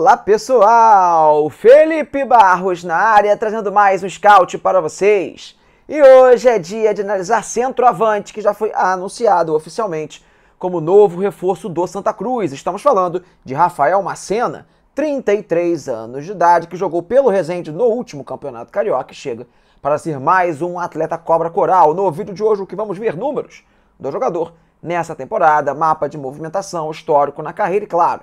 Olá pessoal, Felipe Barros na área trazendo mais um scout para vocês. E hoje é dia de analisar centroavante que já foi anunciado oficialmente como novo reforço do Santa Cruz. Estamos falando de Rafael Macena, 33 anos de idade, que jogou pelo Resende no último Campeonato Carioca e chega para ser mais um atleta cobra coral. No vídeo de hoje o que vamos ver números do jogador nessa temporada, mapa de movimentação, histórico na carreira e claro,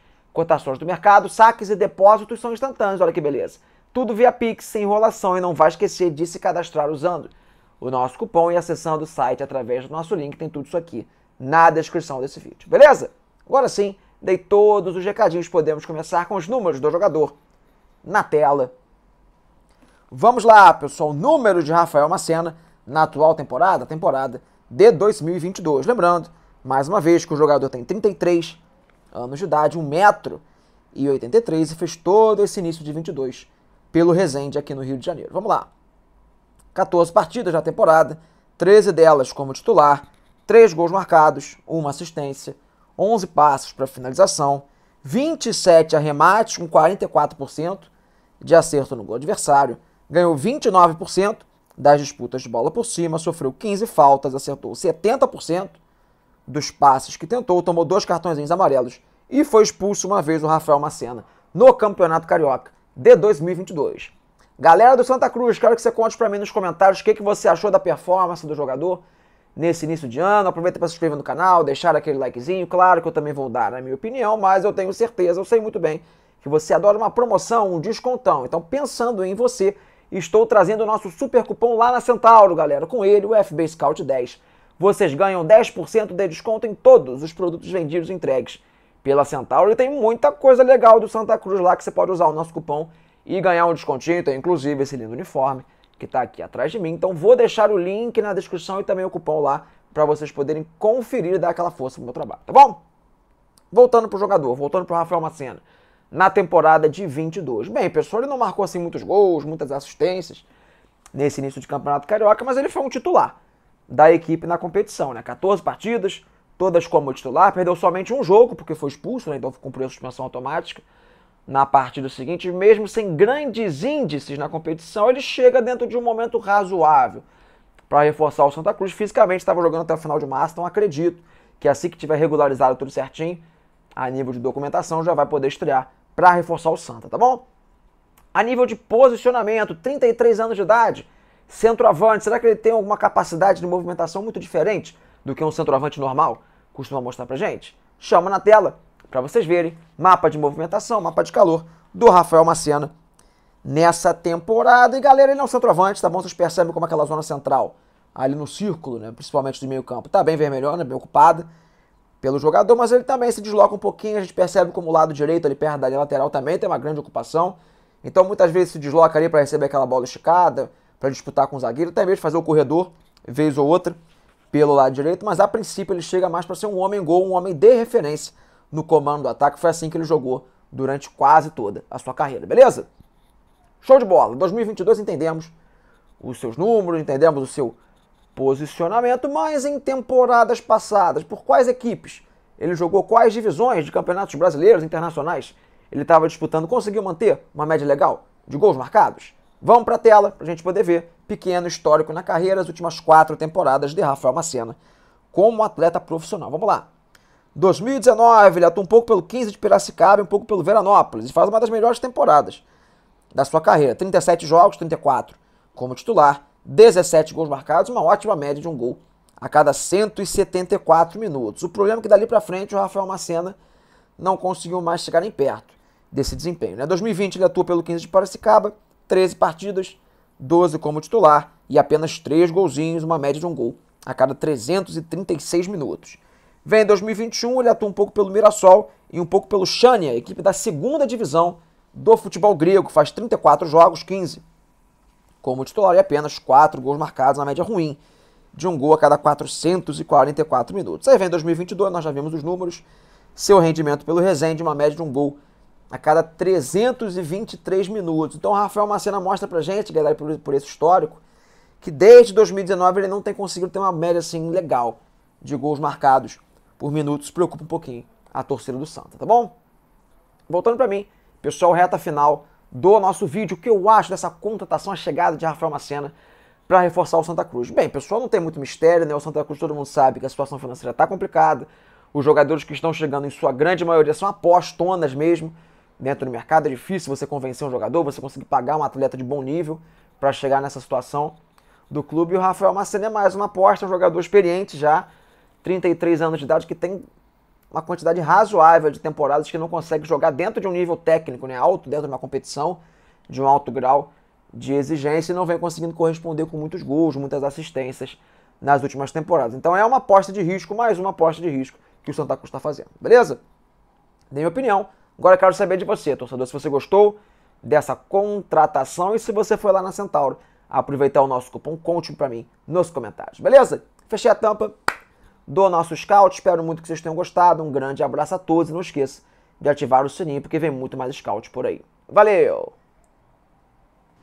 Cotações do mercado, saques e depósitos são instantâneos, olha que beleza. Tudo via Pix, sem enrolação e não vai esquecer de se cadastrar usando o nosso cupom e acessando o site através do nosso link, tem tudo isso aqui na descrição desse vídeo, beleza? Agora sim, dei todos os recadinhos, podemos começar com os números do jogador na tela. Vamos lá, pessoal, número de Rafael Macena na atual temporada, temporada de 2022. Lembrando, mais uma vez, que o jogador tem 33 anos de idade, 1,83m, e fez todo esse início de 22 pelo Rezende aqui no Rio de Janeiro. Vamos lá. 14 partidas na temporada, 13 delas como titular, 3 gols marcados, 1 assistência, 11 passos para finalização, 27 arremates com 44% de acerto no gol adversário, ganhou 29% das disputas de bola por cima, sofreu 15 faltas, acertou 70%, dos passes que tentou, tomou dois cartõezinhos amarelos e foi expulso uma vez o Rafael Macena no Campeonato Carioca de 2022. Galera do Santa Cruz, quero que você conte para mim nos comentários o que, que você achou da performance do jogador nesse início de ano. Aproveita para se inscrever no canal, deixar aquele likezinho. Claro que eu também vou dar a minha opinião, mas eu tenho certeza, eu sei muito bem que você adora uma promoção, um descontão. Então, pensando em você, estou trazendo o nosso super cupom lá na Centauro, galera. Com ele, o FB Scout 10 vocês ganham 10% de desconto em todos os produtos vendidos e entregues pela Centauro. E tem muita coisa legal do Santa Cruz lá que você pode usar o nosso cupom e ganhar um descontinho. Tem inclusive esse lindo uniforme que está aqui atrás de mim. Então vou deixar o link na descrição e também o cupom lá para vocês poderem conferir e dar aquela força pro meu trabalho, tá bom? Voltando pro jogador, voltando pro Rafael Macena. Na temporada de 22. Bem, pessoal, ele não marcou assim muitos gols, muitas assistências nesse início de campeonato carioca, mas ele foi um titular da equipe na competição, né? 14 partidas, todas como titular, perdeu somente um jogo porque foi expulso, né? Então cumpriu a suspensão automática na partida seguinte, mesmo sem grandes índices na competição, ele chega dentro de um momento razoável para reforçar o Santa Cruz. Fisicamente estava jogando até o final de março, então acredito que assim que tiver regularizado tudo certinho, a nível de documentação, já vai poder estrear para reforçar o Santa, tá bom? A nível de posicionamento, 33 anos de idade, Centroavante, será que ele tem alguma capacidade de movimentação muito diferente do que um centroavante normal costuma mostrar pra gente? Chama na tela para vocês verem mapa de movimentação, mapa de calor do Rafael Macena nessa temporada. E galera, ele é um centroavante, tá bom? Vocês percebem como aquela zona central ali no círculo, né? principalmente do meio campo, tá bem vermelhona, bem ocupada pelo jogador, mas ele também se desloca um pouquinho, a gente percebe como o lado direito ali perto da lateral também tem uma grande ocupação. Então muitas vezes se desloca ali para receber aquela bola esticada, para disputar com o zagueiro, até mesmo fazer o corredor, vez ou outra, pelo lado direito, mas a princípio ele chega mais para ser um homem gol, um homem de referência no comando do ataque. Foi assim que ele jogou durante quase toda a sua carreira, beleza? Show de bola. 2022 entendemos os seus números, entendemos o seu posicionamento, mas em temporadas passadas, por quais equipes? Ele jogou quais divisões de campeonatos brasileiros, internacionais? Ele estava disputando, conseguiu manter uma média legal de gols marcados? Vamos para a tela para a gente poder ver. Pequeno histórico na carreira, as últimas quatro temporadas de Rafael Macena como atleta profissional. Vamos lá. 2019, ele atua um pouco pelo 15 de Piracicaba e um pouco pelo Veranópolis e faz uma das melhores temporadas da sua carreira. 37 jogos, 34 como titular, 17 gols marcados, uma ótima média de um gol a cada 174 minutos. O problema é que dali para frente o Rafael Macena não conseguiu mais chegar nem perto desse desempenho. Né? 2020 ele atua pelo 15 de Piracicaba, 13 partidas, 12 como titular e apenas 3 golzinhos, uma média de um gol a cada 336 minutos. Vem em 2021, ele atua um pouco pelo Mirassol e um pouco pelo Chania, equipe da segunda divisão do futebol grego, faz 34 jogos, 15 como titular e apenas 4 gols marcados, uma média ruim, de um gol a cada 444 minutos. Aí vem 2022, nós já vimos os números, seu rendimento pelo Resende, uma média de um gol a cada 323 minutos. Então, o Rafael Macena mostra pra gente, galera, por, por esse histórico, que desde 2019 ele não tem conseguido ter uma média assim legal de gols marcados por minutos. Preocupa um pouquinho a torcida do Santa, tá bom? Voltando para mim, pessoal, reta final do nosso vídeo, o que eu acho dessa contratação, a chegada de Rafael Macena para reforçar o Santa Cruz. Bem, pessoal, não tem muito mistério, né? O Santa Cruz todo mundo sabe que a situação financeira está complicada. Os jogadores que estão chegando, em sua grande maioria, são apostonas mesmo dentro do mercado. É difícil você convencer um jogador, você conseguir pagar um atleta de bom nível para chegar nessa situação do clube. E o Rafael Macena é mais uma aposta, um jogador experiente já, 33 anos de idade, que tem uma quantidade razoável de temporadas que não consegue jogar dentro de um nível técnico né, alto, dentro de uma competição de um alto grau de exigência e não vem conseguindo corresponder com muitos gols, muitas assistências nas últimas temporadas. Então é uma aposta de risco, mais uma aposta de risco que o Santa Cruz está fazendo, beleza? Dei minha opinião. Agora quero saber de você, torcedor, se você gostou dessa contratação e se você foi lá na Centauro aproveitar o nosso cupom, conte para mim nos comentários, beleza? Fechei a tampa do nosso scout, espero muito que vocês tenham gostado, um grande abraço a todos e não esqueça de ativar o sininho porque vem muito mais scout por aí. Valeu!